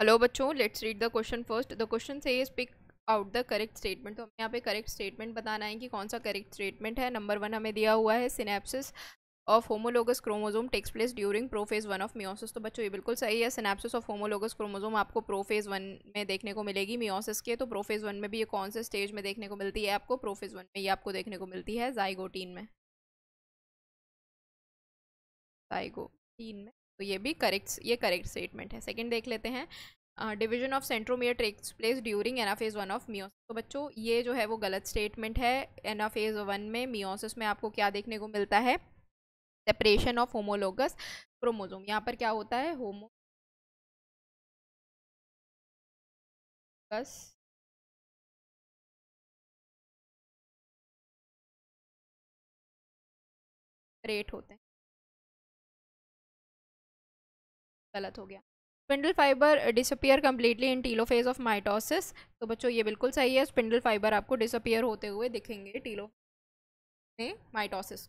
hello बच्चों let's read the question first the question से is pick out the correct statement तो हमें यहाँ पे करेक्ट स्टेटमेंट बताना है कि कौन सा करेक्ट स्टेटमेंट है नंबर वन हमें दिया हुआ है synapsis of homologous chromosome takes place during prophase one of meiosis तो बच्चों ये बिल्कुल सही है सिनेप्सिस ऑफ होमोलोगस क्रोमोजोम आपको प्रोफेज वन में देखने को मिलेगी मियोसिस के तो प्रोफेज वन में भी ये कौन से स्टेज में देखने को मिलती है आपको प्रोफेज वन में ये आपको देखने को मिलती है जाइगोटीन में जाइगोटीन में तो ये भी करेक्ट ये करेक्ट स्टेटमेंट है सेकेंड देख लेते हैं division of centromere takes place during anaphase one of meiosis तो बच्चों ये जो है वो गलत स्टेटमेंट है एनाफेज वन में मियोसिस में आपको क्या देखने को मिलता है सेपरेशन ऑफ होमोलोगस क्रोमोजोम यहाँ पर क्या होता है होमो रेट होते हैं गलत हो गया spindle fibre disappear completely in telophase of mitosis तो बच्चों ये बिल्कुल सही है स्पिंडल फाइबर आपको डिसअपियर होते हुए दिखेंगे टीलो में माइटोसिस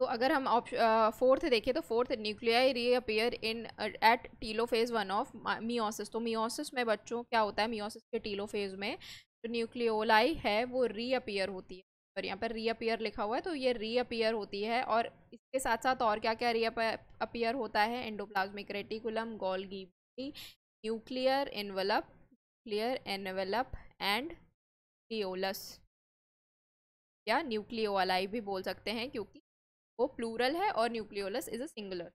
तो अगर हम ऑप्शन फोर्थ देखें तो fourth nuclei reappear in at telophase one of meiosis तो मियोसिस में बच्चों क्या होता है मियोसिस के टीलो फेज़ में जो न्यूक्लियोलाई है वो रीअपियर होती है पर यहाँ पर रीअपियर लिखा हुआ है तो ये रीअपियर होती है और इसके साथ साथ और क्या क्या रीअपियर होता है endoplasmic reticulum Golgi nuclear envelope nuclear envelope and nucleolus या न्यूक्लियोलाई भी बोल सकते हैं क्योंकि वो प्लूरल है और न्यूक्लियोलस इज़ अ सिंगुलर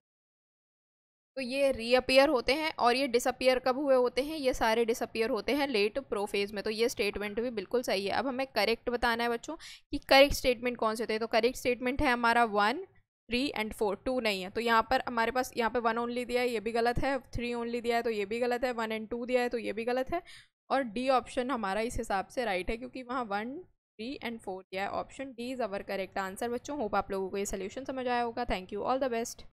तो ये रीअपियर होते हैं और ये डिसअपियर कब हुए होते हैं ये सारे डिसअपियर होते हैं लेट प्रोफेज में तो ये स्टेटमेंट भी बिल्कुल सही है अब हमें करेक्ट बताना है बच्चों कि करेक्ट स्टेटमेंट कौन से होते हैं तो करेक्ट स्टेटमेंट है हमारा one three and four two नहीं है तो यहाँ पर हमारे पास यहाँ पर वन ओनली दिया है ये भी गलत है थ्री ओनली दिया है तो ये भी गलत है वन एंड टू दिया है तो ये भी गलत है और डी ऑप्शन हमारा इस हिसाब से राइट है क्योंकि वहाँ वन थ्री एंड फोर दिया है option D is our correct answer बच्चों होप आप लोगों को ये सोल्यूशन समझ आया होगा thank you all the best